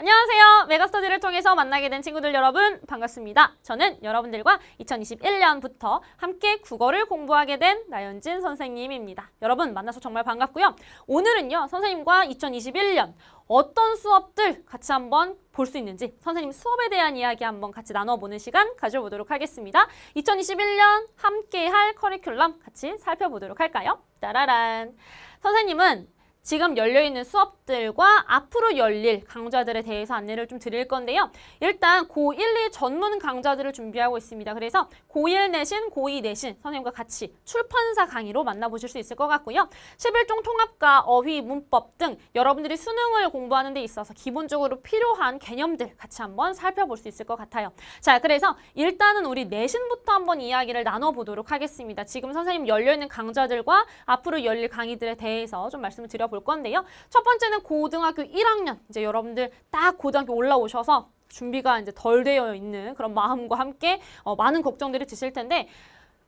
안녕하세요. 메가스터디를 통해서 만나게 된 친구들 여러분 반갑습니다. 저는 여러분들과 2021년부터 함께 국어를 공부하게 된 나연진 선생님입니다. 여러분 만나서 정말 반갑고요. 오늘은요. 선생님과 2021년 어떤 수업들 같이 한번 볼 수 있는지 선생님 수업에 대한 이야기 한번 같이 나눠보는 시간 가져보도록 하겠습니다. 2021년 함께 할 커리큘럼 같이 살펴보도록 할까요? 따라란! 선생님은 지금 열려있는 수업들과 앞으로 열릴 강좌들에 대해서 안내를 좀 드릴 건데요. 일단 고1, 2 전문 강좌들을 준비하고 있습니다. 그래서 고1 내신, 고2 내신 선생님과 같이 출판사 강의로 만나보실 수 있을 것 같고요. 11종 통합과 어휘, 문법 등 여러분들이 수능을 공부하는 데 있어서 기본적으로 필요한 개념들 같이 한번 살펴볼 수 있을 것 같아요. 자, 그래서 일단은 우리 내신부터 한번 이야기를 나눠보도록 하겠습니다. 지금 선생님 열려있는 강좌들과 앞으로 열릴 강의들에 대해서 좀 말씀을 드려볼게요. 볼 건데요. 첫 번째는 고등학교 1학년. 이제 여러분들 딱 고등학교 올라오셔서 준비가 이제 덜 되어 있는 그런 마음과 함께 어, 많은 걱정들을 드실 텐데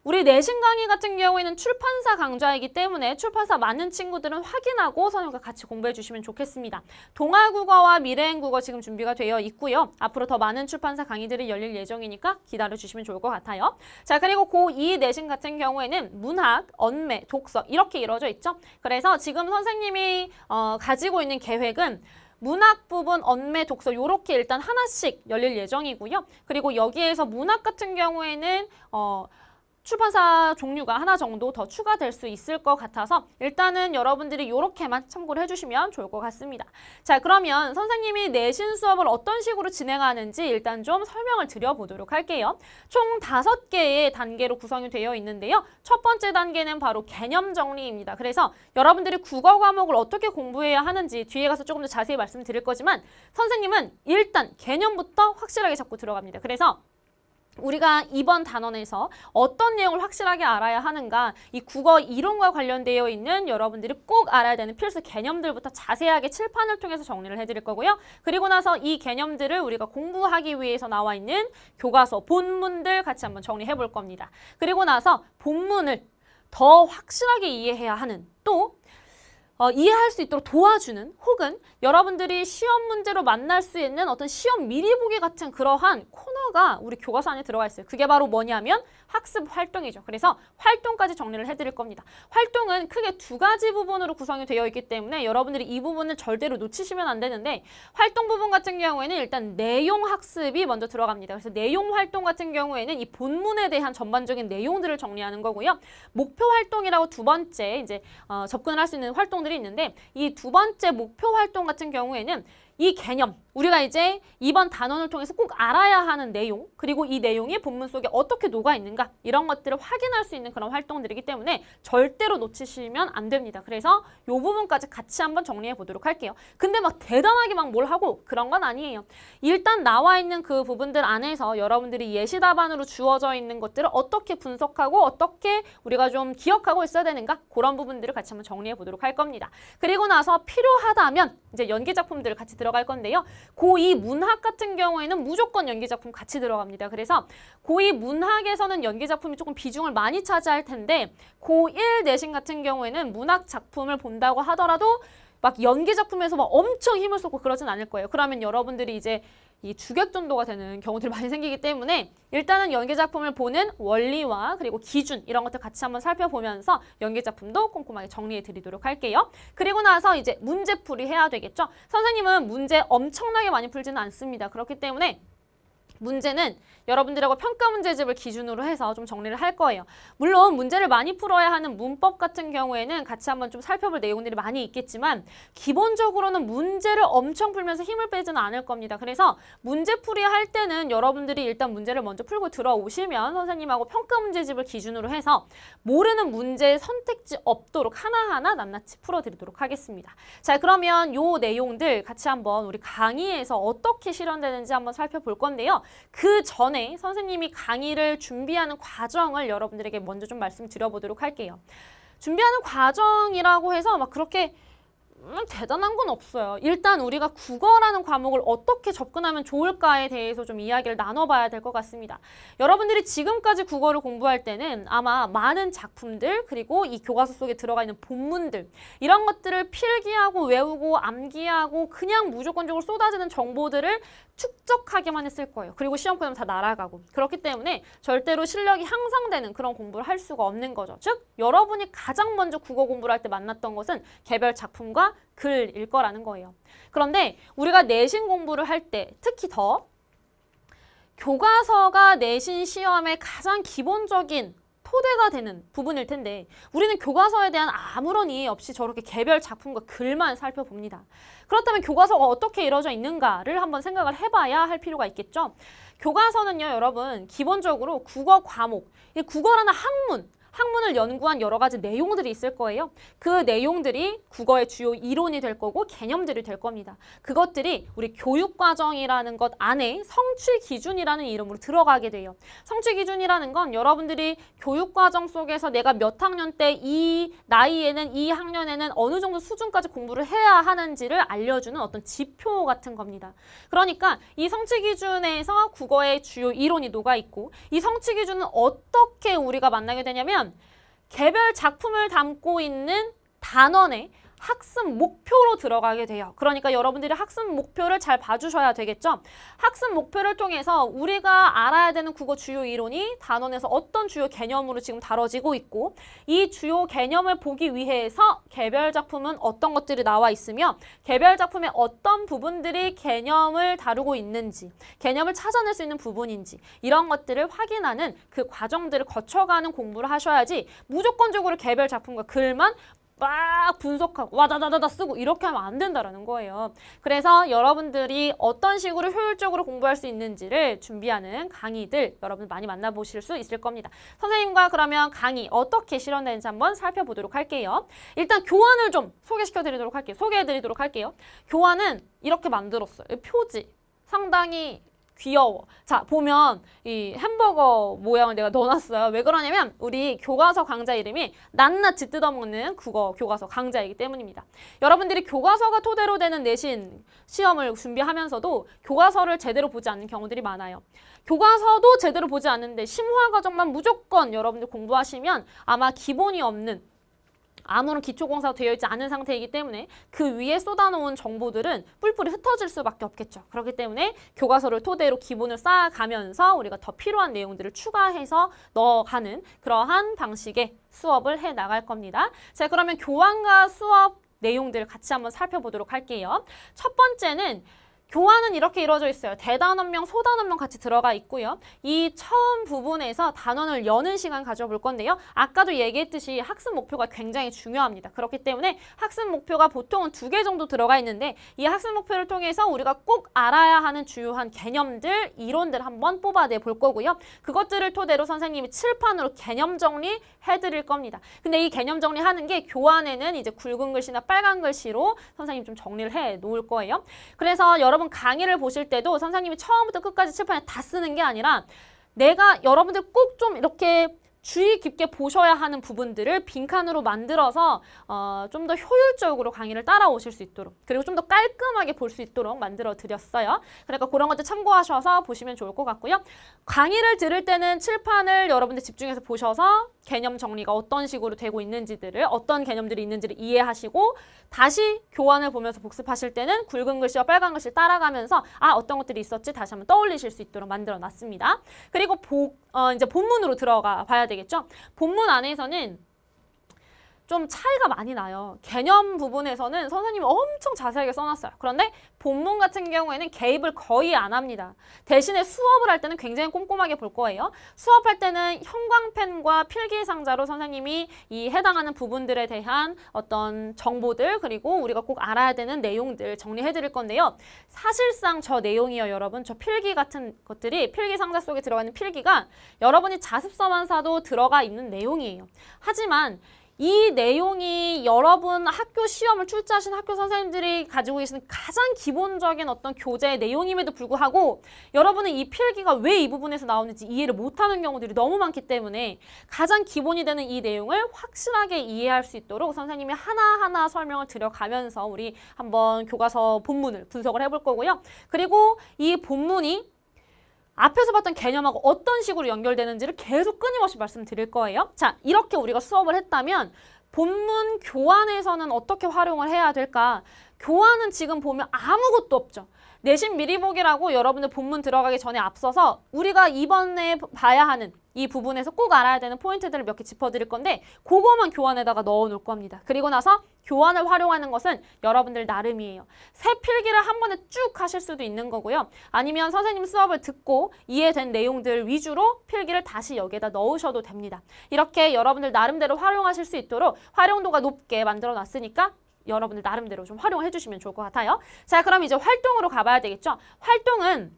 우리 내신 강의 같은 경우에는 출판사 강좌이기 때문에 출판사 많은 친구들은 확인하고 선영과 같이 공부해 주시면 좋겠습니다. 동아국어와 미래행국어 지금 준비가 되어 있고요. 앞으로 더 많은 출판사 강의들이 열릴 예정이니까 기다려 주시면 좋을 것 같아요. 자 그리고 고2 내신 같은 경우에는 문학, 언매, 독서 이렇게 이루어져 있죠. 그래서 지금 선생님이 어, 가지고 있는 계획은 문학 부분, 언매, 독서 이렇게 일단 하나씩 열릴 예정이고요. 그리고 여기에서 문학 같은 경우에는 어, 출판사 종류가 하나 정도 더 추가될 수 있을 것 같아서 일단은 여러분들이 이렇게만 참고를 해주시면 좋을 것 같습니다. 자 그러면 선생님이 내신 수업을 어떤 식으로 진행하는지 일단 좀 설명을 드려보도록 할게요. 총 다섯 개의 단계로 구성이 되어 있는데요. 첫 번째 단계는 바로 개념 정리입니다. 그래서 여러분들이 국어 과목을 어떻게 공부해야 하는지 뒤에 가서 조금 더 자세히 말씀드릴 거지만 선생님은 일단 개념부터 확실하게 잡고 들어갑니다. 그래서 우리가 이번 단원에서 어떤 내용을 확실하게 알아야 하는가 이 국어 이론과 관련되어 있는 여러분들이 꼭 알아야 되는 필수 개념들부터 자세하게 칠판을 통해서 정리를 해드릴 거고요. 그리고 나서 이 개념들을 우리가 공부하기 위해서 나와 있는 교과서 본문들 같이 한번 정리해 볼 겁니다. 그리고 나서 본문을 더 확실하게 이해해야 하는 또 어, 이해할 수 있도록 도와주는 혹은 여러분들이 시험 문제로 만날 수 있는 어떤 시험 미리 보기 같은 그러한 코너가 우리 교과서 안에 들어가 있어요. 그게 바로 뭐냐면 학습 활동이죠. 그래서 활동까지 정리를 해드릴 겁니다. 활동은 크게 두 가지 부분으로 구성이 되어 있기 때문에 여러분들이 이 부분을 절대로 놓치시면 안 되는데 활동 부분 같은 경우에는 일단 내용 학습이 먼저 들어갑니다. 그래서 내용 활동 같은 경우에는 이 본문에 대한 전반적인 내용들을 정리하는 거고요. 목표 활동이라고 두 번째 이제 어, 접근을 할 수 있는 활동들 목표들이 있는데 이 두 번째 목표 활동 같은 경우에는 이 개념 우리가 이제 이번 단원을 통해서 꼭 알아야 하는 내용 그리고 이 내용이 본문 속에 어떻게 녹아 있는가 이런 것들을 확인할 수 있는 그런 활동들이기 때문에 절대로 놓치시면 안 됩니다. 그래서 요 부분까지 같이 한번 정리해 보도록 할게요. 근데 막 대단하게 막 뭘 하고 그런 건 아니에요. 일단 나와 있는 그 부분들 안에서 여러분들이 예시 답안으로 주어져 있는 것들을 어떻게 분석하고 어떻게 우리가 좀 기억하고 있어야 되는가 그런 부분들을 같이 한번 정리해 보도록 할 겁니다. 그리고 나서 필요하다면 이제 연기 작품들을 같이 들어갈 건데요. 고이 문학 같은 경우에는 무조건 연기작품 같이 들어갑니다. 그래서 고 이 문학에서는 연기작품이 조금 비중을 많이 차지할 텐데 고1 내신 같은 경우에는 문학 작품을 본다고 하더라도 막 연기 작품에서 막 엄청 힘을 쏟고 그러진 않을 거예요. 그러면 여러분들이 이제 이 주객전도가 되는 경우들이 많이 생기기 때문에 일단은 연기 작품을 보는 원리와 그리고 기준 이런 것들 같이 한번 살펴보면서 연기 작품도 꼼꼼하게 정리해 드리도록 할게요. 그리고 나서 이제 문제풀이 해야 되겠죠. 선생님은 문제 엄청나게 많이 풀지는 않습니다. 그렇기 때문에 문제는 여러분들하고 평가 문제집을 기준으로 해서 좀 정리를 할 거예요. 물론 문제를 많이 풀어야 하는 문법 같은 경우에는 같이 한번 좀 살펴볼 내용들이 많이 있겠지만 기본적으로는 문제를 엄청 풀면서 힘을 빼지는 않을 겁니다. 그래서 문제풀이 할 때는 여러분들이 일단 문제를 먼저 풀고 들어오시면 선생님하고 평가 문제집을 기준으로 해서 모르는 문제의 선택지 없도록 하나하나 낱낱이 풀어드리도록 하겠습니다. 자 그러면 요 내용들 같이 한번 우리 강의에서 어떻게 실현되는지 한번 살펴볼 건데요. 그 전에 선생님이 강의를 준비하는 과정을 여러분들에게 먼저 좀 말씀드려보도록 할게요. 준비하는 과정이라고 해서 막 그렇게 음, 대단한 건 없어요. 일단 우리가 국어라는 과목을 어떻게 접근하면 좋을까에 대해서 좀 이야기를 나눠봐야 될 것 같습니다. 여러분들이 지금까지 국어를 공부할 때는 아마 많은 작품들 그리고 이 교과서 속에 들어가 있는 본문들 이런 것들을 필기하고 외우고 암기하고 그냥 무조건적으로 쏟아지는 정보들을 축적하기만 했을 거예요. 그리고 시험 끝나면 다 날아가고. 그렇기 때문에 절대로 실력이 향상되는 그런 공부를 할 수가 없는 거죠. 즉, 여러분이 가장 먼저 국어 공부를 할 때 만났던 것은 개별 작품과 글일 거라는 거예요. 그런데 우리가 내신 공부를 할 때 특히 더 교과서가 내신 시험의 가장 기본적인 토대가 되는 부분일 텐데 우리는 교과서에 대한 아무런 이해 없이 저렇게 개별 작품과 글만 살펴봅니다. 그렇다면 교과서가 어떻게 이루어져 있는가를 한번 생각을 해봐야 할 필요가 있겠죠. 교과서는요 여러분 기본적으로 국어 과목, 국어라는 학문 학문을 연구한 여러 가지 내용들이 있을 거예요. 그 내용들이 국어의 주요 이론이 될 거고 개념들이 될 겁니다. 그것들이 우리 교육과정이라는 것 안에 성취 기준이라는 이름으로 들어가게 돼요. 성취 기준이라는 건 여러분들이 교육과정 속에서 내가 몇 학년 때 이 나이에는 이 학년에는 어느 정도 수준까지 공부를 해야 하는지를 알려주는 어떤 지표 같은 겁니다. 그러니까 이 성취 기준에서 국어의 주요 이론이 녹아 있고 이 성취 기준은 어떻게 우리가 만나게 되냐면 개별 작품을 담고 있는 단원의 학습 목표로 들어가게 돼요. 그러니까 여러분들이 학습 목표를 잘 봐주셔야 되겠죠. 학습 목표를 통해서 우리가 알아야 되는 국어 주요 이론이 단원에서 어떤 주요 개념으로 지금 다뤄지고 있고 이 주요 개념을 보기 위해서 개별 작품은 어떤 것들이 나와 있으며 개별 작품의 어떤 부분들이 개념을 다루고 있는지 개념을 찾아낼 수 있는 부분인지 이런 것들을 확인하는 그 과정들을 거쳐가는 공부를 하셔야지 무조건적으로 개별 작품과 글만 막 분석하고 와다다다다 쓰고 이렇게 하면 안 된다라는 거예요. 그래서 여러분들이 어떤 식으로 효율적으로 공부할 수 있는지를 준비하는 강의들 여러분 많이 만나보실 수 있을 겁니다. 선생님과 그러면 강의 어떻게 실현되는지 한번 살펴보도록 할게요. 일단 교환을 좀 소개시켜드리도록 할게요. 소개해드리도록 할게요. 교환은 이렇게 만들었어요. 표지 상당히 귀여워. 자, 보면 이 햄버거 모양을 내가 넣어놨어요. 왜 그러냐면 우리 교과서 강좌 이름이 낱낱이 뜯어먹는 국어 교과서 강좌이기 때문입니다. 여러분들이 교과서가 토대로 되는 내신 시험을 준비하면서도 교과서를 제대로 보지 않는 경우들이 많아요. 교과서도 제대로 보지 않는데 심화 과정만 무조건 여러분들 공부하시면 아마 기본이 없는 아무런 기초공사가 되어 있지 않은 상태이기 때문에 그 위에 쏟아놓은 정보들은 뿔뿔이 흩어질 수밖에 없겠죠. 그렇기 때문에 교과서를 토대로 기본을 쌓아가면서 우리가 더 필요한 내용들을 추가해서 넣어가는 그러한 방식의 수업을 해나갈 겁니다. 자 그러면 교환과 수업 내용들 같이 한번 살펴보도록 할게요. 첫 번째는 교환은 이렇게 이루어져 있어요. 대단원명, 소단원명 같이 들어가 있고요. 이 처음 부분에서 단원을 여는 시간 가져볼 건데요. 아까도 얘기했듯이 학습 목표가 굉장히 중요합니다. 그렇기 때문에 학습 목표가 보통은 두 개 정도 들어가 있는데 이 학습 목표를 통해서 우리가 꼭 알아야 하는 주요한 개념들, 이론들 한번 뽑아내 볼 거고요. 그것들을 토대로 선생님이 칠판으로 개념 정리 해드릴 겁니다. 근데 이 개념 정리하는 게 교환에는 이제 굵은 글씨나 빨간 글씨로 선생님 좀 정리를 해 놓을 거예요. 그래서 여러분 여러분 강의를 보실 때도 선생님이 처음부터 끝까지 칠판에 다 쓰는 게 아니라 내가 여러분들 꼭 좀 이렇게 주의 깊게 보셔야 하는 부분들을 빈칸으로 만들어서 어, 좀 더 효율적으로 강의를 따라오실 수 있도록 그리고 좀 더 깔끔하게 볼 수 있도록 만들어 드렸어요. 그러니까 그런 것들 참고하셔서 보시면 좋을 것 같고요. 강의를 들을 때는 칠판을 여러분들 집중해서 보셔서 개념 정리가 어떤 식으로 되고 있는지들을 어떤 개념들이 있는지를 이해하시고 다시 교환을 보면서 복습하실 때는 굵은 글씨와 빨간 글씨 따라가면서 아 어떤 것들이 있었지 다시 한번 떠올리실 수 있도록 만들어 놨습니다. 그리고 보, 어, 이제 본문으로 들어가 봐야 되겠죠? 본문 안에서는 좀 차이가 많이 나요. 개념 부분에서는 선생님이 엄청 자세하게 써놨어요. 그런데 본문 같은 경우에는 개입을 거의 안 합니다. 대신에 수업을 할 때는 굉장히 꼼꼼하게 볼 거예요. 수업할 때는 형광펜과 필기 상자로 선생님이 이 해당하는 부분들에 대한 어떤 정보들 그리고 우리가 꼭 알아야 되는 내용들 정리해 드릴 건데요. 사실상 저 내용이요 여러분. 저 필기 같은 것들이 필기 상자 속에 들어가는 있 필기가 여러분이 자습서만 사도 들어가 있는 내용이에요. 하지만 이 내용이 여러분 학교 시험을 출제하신 학교 선생님들이 가지고 계시는 가장 기본적인 어떤 교재의 내용임에도 불구하고 여러분은 이 필기가 왜 이 부분에서 나오는지 이해를 못하는 경우들이 너무 많기 때문에 가장 기본이 되는 이 내용을 확실하게 이해할 수 있도록 선생님이 하나하나 설명을 드려가면서 우리 한번 교과서 본문을 분석을 해볼 거고요. 그리고 이 본문이 앞에서 봤던 개념하고 어떤 식으로 연결되는지를 계속 끊임없이 말씀드릴 거예요. 자, 이렇게 우리가 수업을 했다면 본문 교환에서는 어떻게 활용을 해야 될까? 교환은 지금 보면 아무것도 없죠. 내신 미리 보기라고 여러분들 본문 들어가기 전에 앞서서 우리가 이번에 봐야 하는 이 부분에서 꼭 알아야 되는 포인트들을 몇 개 짚어드릴 건데 그거만 교환에다가 넣어놓을 겁니다. 그리고 나서 교환을 활용하는 것은 여러분들 나름이에요. 새 필기를 한 번에 쭉 하실 수도 있는 거고요. 아니면 선생님 수업을 듣고 이해된 내용들 위주로 필기를 다시 여기에다 넣으셔도 됩니다. 이렇게 여러분들 나름대로 활용하실 수 있도록 활용도가 높게 만들어 놨으니까 여러분들 나름대로 좀 활용해 주시면 좋을 것 같아요. 자, 그럼 이제 활동으로 가봐야 되겠죠? 활동은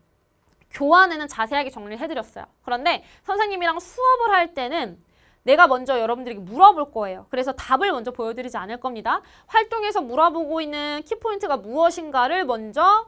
교환에는 자세하게 정리를 해드렸어요. 그런데 선생님이랑 수업을 할 때는 내가 먼저 여러분들에게 물어볼 거예요. 그래서 답을 먼저 보여드리지 않을 겁니다. 활동에서 물어보고 있는 키포인트가 무엇인가를 먼저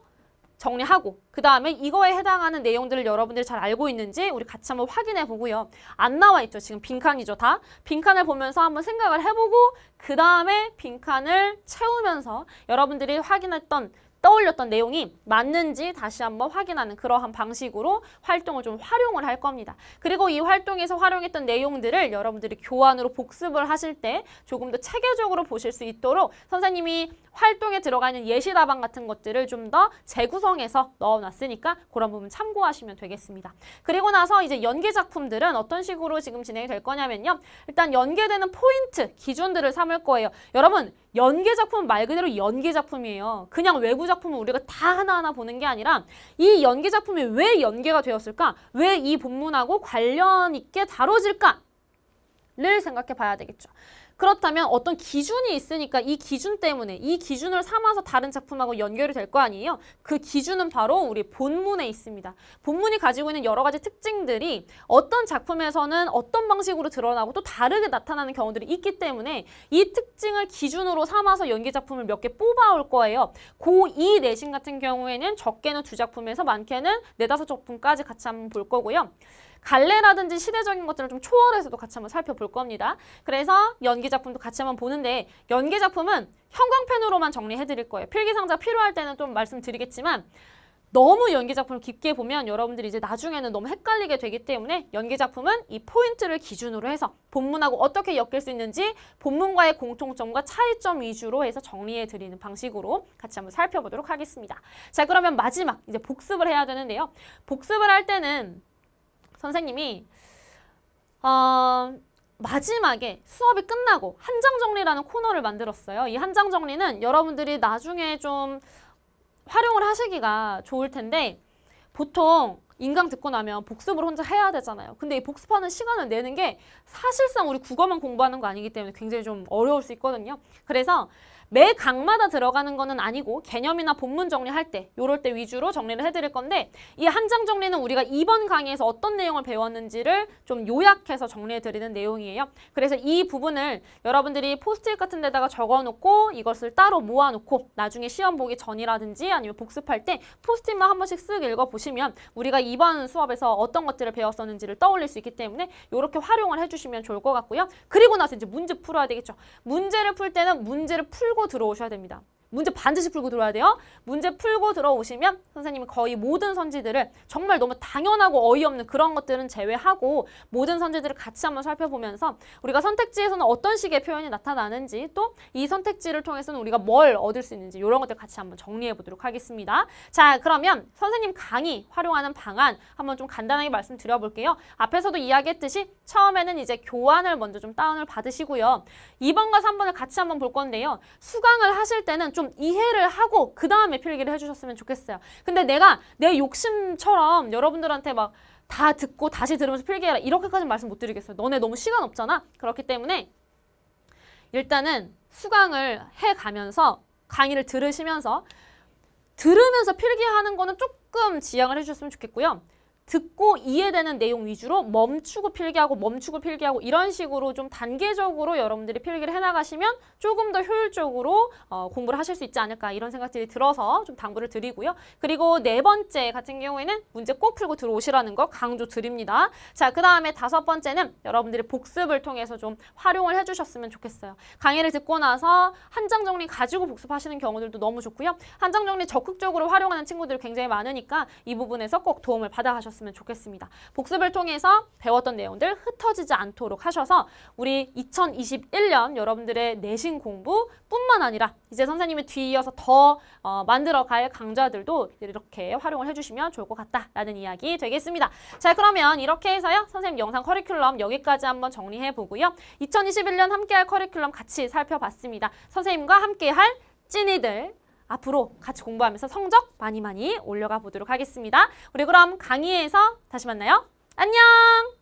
정리하고 그 다음에 이거에 해당하는 내용들을 여러분들이 잘 알고 있는지 우리 같이 한번 확인해 보고요. 안 나와 있죠. 지금 빈칸이죠. 다 빈칸을 보면서 한번 생각을 해보고 그 다음에 빈칸을 채우면서 여러분들이 확인했던 떠올렸던 내용이 맞는지 다시 한번 확인하는 그러한 방식으로 활동을 좀 활용을 할 겁니다. 그리고 이 활동에서 활용했던 내용들을 여러분들이 교환으로 복습을 하실 때 조금 더 체계적으로 보실 수 있도록 선생님이 활동에 들어가 는 예시 답안 같은 것들을 좀 더 재구성해서 넣어놨으니까 그런 부분 참고하시면 되겠습니다. 그리고 나서 이제 연계 작품들은 어떤 식으로 지금 진행이 될 거냐면요. 일단 연계되는 포인트, 기준들을 삼을 거예요. 여러분 연계 작품 말 그대로 연계 작품이에요. 그냥 외부 작품 작품을 우리가 다 하나하나 보는 게 아니라 이연기 작품이 왜 연계가 되었을까? 왜 이 본문하고 관련 있게 다뤄질까? 를 생각해 봐야 되겠죠. 그렇다면 어떤 기준이 있으니까 이 기준 때문에 이 기준을 삼아서 다른 작품하고 연결이 될 거 아니에요. 그 기준은 바로 우리 본문에 있습니다. 본문이 가지고 있는 여러 가지 특징들이 어떤 작품에서는 어떤 방식으로 드러나고 또 다르게 나타나는 경우들이 있기 때문에 이 특징을 기준으로 삼아서 연기 작품을 몇 개 뽑아올 거예요. 고2 내신 같은 경우에는 적게는 두 작품에서 많게는 네다섯 작품까지 같이 한번 볼 거고요. 갈래라든지 시대적인 것들을 좀 초월해서도 같이 한번 살펴볼 겁니다. 그래서 연기 작품도 같이 한번 보는데 연기 작품은 형광펜으로만 정리해드릴 거예요. 필기상자 필요할 때는 좀 말씀드리겠지만 너무 연기 작품을 깊게 보면 여러분들이 이제 나중에는 너무 헷갈리게 되기 때문에 연기 작품은 이 포인트를 기준으로 해서 본문하고 어떻게 엮일 수 있는지 본문과의 공통점과 차이점 위주로 해서 정리해 드리는 방식으로 같이 한번 살펴보도록 하겠습니다. 자 그러면 마지막 이제 복습을 해야 되는데요. 복습을 할 때는 선생님이 어, 마지막에 수업이 끝나고 한장 정리라는 코너를 만들었어요. 이 한장 정리는 여러분들이 나중에 좀 활용을 하시기가 좋을 텐데 보통 인강 듣고 나면 복습을 혼자 해야 되잖아요. 근데 이 복습하는 시간을 내는 게 사실상 우리 국어만 공부하는 거 아니기 때문에 굉장히 좀 어려울 수 있거든요. 그래서 매 강마다 들어가는 거는 아니고 개념이나 본문 정리할 때 요럴 때 위주로 정리를 해드릴 건데 이 한 장 정리는 우리가 이번 강의에서 어떤 내용을 배웠는지를 좀 요약해서 정리해드리는 내용이에요. 그래서 이 부분을 여러분들이 포스트잇 같은 데다가 적어놓고 이것을 따로 모아놓고 나중에 시험 보기 전이라든지 아니면 복습할 때 포스트잇만 한 번씩 쓱 읽어보시면 우리가 이번 수업에서 어떤 것들을 배웠었는지를 떠올릴 수 있기 때문에 요렇게 활용을 해주시면 좋을 것 같고요. 그리고 나서 이제 문제 풀어야 되겠죠. 문제를 풀 때는 문제를 풀 풀고 들어오셔야 됩니다. 문제 반드시 풀고 들어와야 돼요. 문제 풀고 들어오시면 선생님이 거의 모든 선지들을 정말 너무 당연하고 어이없는 그런 것들은 제외하고 모든 선지들을 같이 한번 살펴보면서 우리가 선택지에서는 어떤 식의 표현이 나타나는지 또 이 선택지를 통해서는 우리가 뭘 얻을 수 있는지 이런 것들 같이 한번 정리해 보도록 하겠습니다. 자 그러면 선생님 강의 활용하는 방안 한번 좀 간단하게 말씀드려볼게요. 앞에서도 이야기했듯이 처음에는 이제 교환을 먼저 좀 다운을 받으시고요. 2번과 3번을 같이 한번 볼 건데요. 수강을 하실 때는 좀좀 이해를 하고 그 다음에 필기를 해주셨으면 좋겠어요. 근데 내가 내 욕심처럼 여러분들한테 막 다 듣고 다시 들으면서 필기해라 이렇게까지 말씀 못 드리겠어요. 너네 너무 시간 없잖아. 그렇기 때문에 일단은 수강을 해가면서 강의를 들으시면서 들으면서 필기하는 거는 조금 지양을 해주셨으면 좋겠고요. 듣고 이해되는 내용 위주로 멈추고 필기하고 멈추고 필기하고 이런 식으로 좀 단계적으로 여러분들이 필기를 해나가시면 조금 더 효율적으로 어, 공부를 하실 수 있지 않을까 이런 생각들이 들어서 좀 당부를 드리고요. 그리고 네 번째 같은 경우에는 문제 꼭 풀고 들어오시라는 거 강조 드립니다. 자, 그 다음에 다섯 번째는 여러분들이 복습을 통해서 좀 활용을 해주셨으면 좋겠어요. 강의를 듣고 나서 한 장 정리 가지고 복습하시는 경우들도 너무 좋고요. 한 장 정리 적극적으로 활용하는 친구들이 굉장히 많으니까 이 부분에서 꼭 도움을 받아 가셨으면 주셨으면 좋겠습니다. 복습을 통해서 배웠던 내용들 흩어지지 않도록 하셔서 우리 2021년 여러분들의 내신 공부뿐만 아니라 이제 선생님이 뒤이어서 더 어, 만들어갈 강좌들도 이렇게 활용을 해주시면 좋을 것 같다라는 이야기 되겠습니다. 자 그러면 이렇게 해서요. 선생님 영상 커리큘럼 여기까지 한번 정리해보고요. 2021년 함께할 커리큘럼 같이 살펴봤습니다. 선생님과 함께할 찐이들 앞으로 같이 공부하면서 성적 많이 많이 올려가 보도록 하겠습니다. 우리 그럼 강의에서 다시 만나요. 안녕!